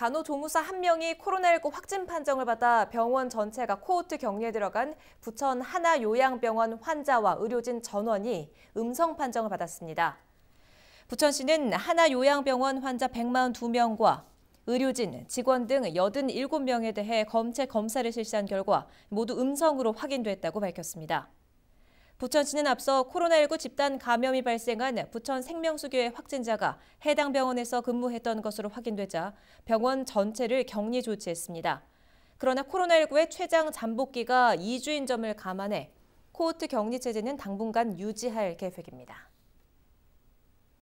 간호조무사 한명이 코로나19 확진 판정을 받아 병원 전체가 코호트 격리에 들어간 부천 하나요양병원 환자와 의료진 전원이 음성 판정을 받았습니다. 부천시는 하나요양병원 환자 142명과 의료진, 직원 등 87명에 대해 검체 검사를 실시한 결과 모두 음성으로 확인됐다고 밝혔습니다. 부천시는 앞서 코로나19 집단 감염이 발생한 부천 생명수교회 확진자가 해당 병원에서 근무했던 것으로 확인되자 병원 전체를 격리 조치했습니다. 그러나 코로나19의 최장 잠복기가 2주인 점을 감안해 코호트 격리 체제는 당분간 유지할 계획입니다.